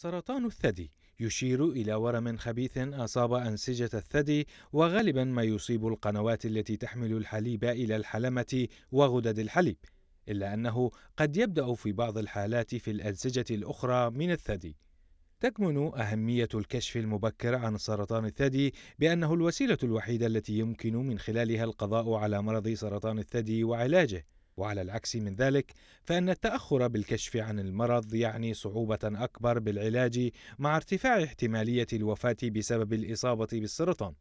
سرطان الثدي يشير إلى ورم خبيث أصاب أنسجة الثدي وغالبا ما يصيب القنوات التي تحمل الحليب إلى الحلمة وغدد الحليب إلا أنه قد يبدأ في بعض الحالات في الأنسجة الأخرى من الثدي تكمن أهمية الكشف المبكر عن سرطان الثدي بأنه الوسيلة الوحيدة التي يمكن من خلالها القضاء على مرض سرطان الثدي وعلاجه وعلى العكس من ذلك فان التاخر بالكشف عن المرض يعني صعوبه اكبر بالعلاج مع ارتفاع احتماليه الوفاه بسبب الاصابه بالسرطان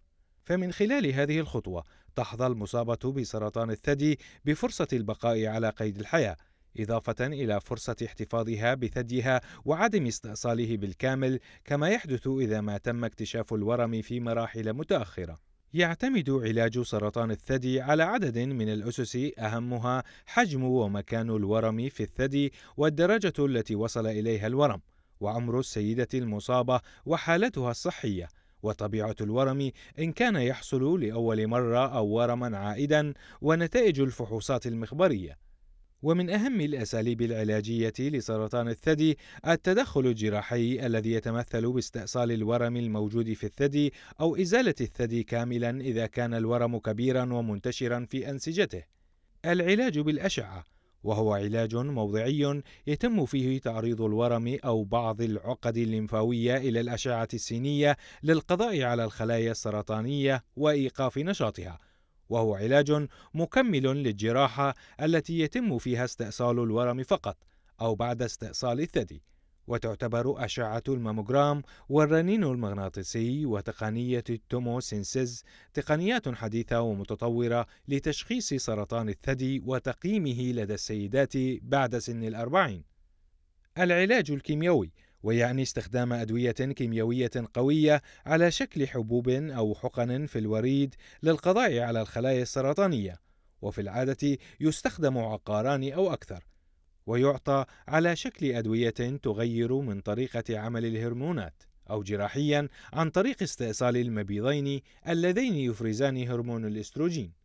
فمن خلال هذه الخطوه تحظى المصابه بسرطان الثدي بفرصه البقاء على قيد الحياه إضافة إلى فرصة احتفاظها بثديها وعدم استئصاله بالكامل كما يحدث إذا ما تم اكتشاف الورم في مراحل متأخرة. يعتمد علاج سرطان الثدي على عدد من الأسس أهمها حجم ومكان الورم في الثدي والدرجة التي وصل إليها الورم وعمر السيدة المصابة وحالتها الصحية وطبيعة الورم إن كان يحصل لأول مرة أو ورما عائدا ونتائج الفحوصات المخبرية ومن أهم الأساليب العلاجية لسرطان الثدي التدخل الجراحي الذي يتمثل باستئصال الورم الموجود في الثدي أو إزالة الثدي كاملا إذا كان الورم كبيرا ومنتشرا في أنسجته. العلاج بالأشعة وهو علاج موضعي يتم فيه تعريض الورم أو بعض العقد الليمفاوية إلى الأشعة السينية للقضاء على الخلايا السرطانية وإيقاف نشاطها. وهو علاج مكمل للجراحة التي يتم فيها استئصال الورم فقط أو بعد استئصال الثدي وتعتبر أشعة الماموغرام والرنين المغناطيسي وتقنية التوموسينسيز تقنيات حديثة ومتطورة لتشخيص سرطان الثدي وتقييمه لدى السيدات بعد سن الأربعين العلاج الكيميائي ويعني استخدام أدوية كيميائية قوية على شكل حبوب أو حقن في الوريد للقضاء على الخلايا السرطانية، وفي العادة يستخدم عقاران أو أكثر، ويعطى على شكل أدوية تغير من طريقة عمل الهرمونات، أو جراحيًا عن طريق استئصال المبيضين اللذين يفرزان هرمون الاستروجين.